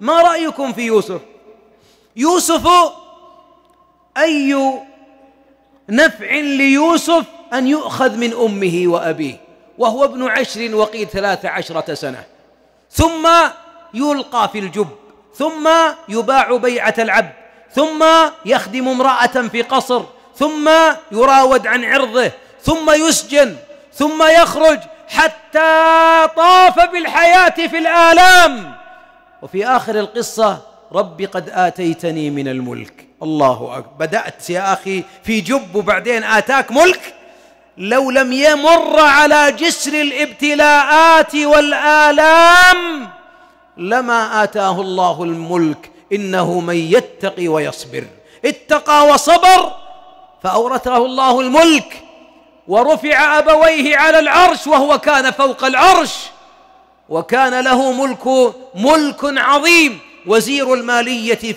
ما رأيكم في يوسف يوسف أي نفع ليوسف أن يؤخذ من أمه وأبيه وهو ابن عشر وقيل ثلاث عشرة سنة ثم يلقى في الجب ثم يباع بيعة العبد ثم يخدم امرأة في قصر ثم يراود عن عرضه ثم يسجن ثم يخرج حتى طاف بالحياة في الآلام وفي آخر القصة ربي قد آتيتني من الملك الله أكبر بدأت يا أخي في جب وبعدين آتاك ملك لو لم يمر على جسر الابتلاءات والآلام لما آتاه الله الملك إنه من يتقي ويصبر اتقى وصبر فأورثه الله الملك ورفع أبويه على العرش وهو كان فوق العرش وكان له ملك ملك عظيم وزير المالية في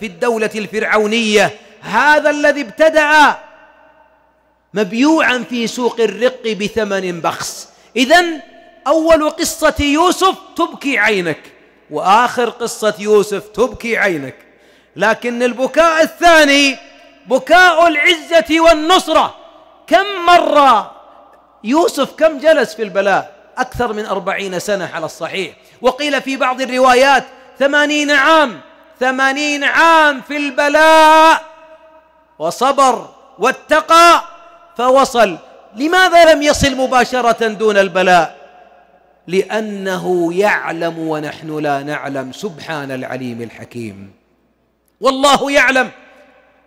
في الدولة الفرعونية هذا الذي ابتدأ مبيوعا في سوق الرق بثمن بخس إذا أول قصة يوسف تبكي عينك وآخر قصة يوسف تبكي عينك لكن البكاء الثاني بكاء العزة والنصرة كم مرة يوسف كم جلس في البلاء أكثر من أربعين سنة على الصحيح وقيل في بعض الروايات ثمانين عام ثمانين عام في البلاء وصبر واتقى فوصل لماذا لم يصل مباشرة دون البلاء لأنه يعلم ونحن لا نعلم سبحان العليم الحكيم والله يعلم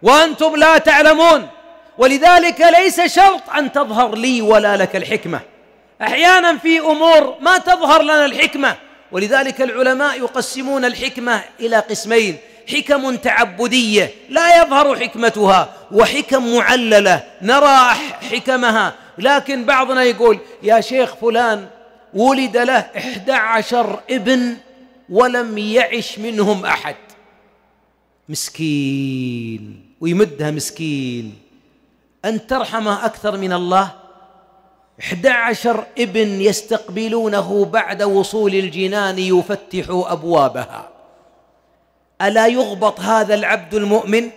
وأنتم لا تعلمون ولذلك ليس شرط أن تظهر لي ولا لك الحكمة احيانا في امور ما تظهر لنا الحكمه ولذلك العلماء يقسمون الحكمه الى قسمين حكم تعبديه لا يظهر حكمتها وحكم معلله نرى حكمها لكن بعضنا يقول يا شيخ فلان ولد له إحدى عشر ابن ولم يعش منهم أحد مسكين ويمدها مسكين أن ترحمه أكثر من الله 11 ابن يستقبلونه بعد وصول الجنان يفتح أبوابها ألا يغبط هذا العبد المؤمن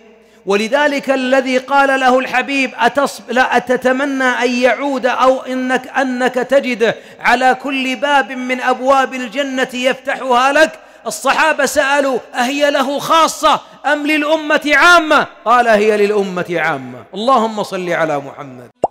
ولذلك الذي قال له الحبيب أتصب لا أتتمنى أن يعود أو إنك أنك تجده على كل باب من أبواب الجنة يفتحها لك الصحابة سألوا أهي له خاصة أم للأمة عامة قال هي للأمة عامة اللهم صل على محمد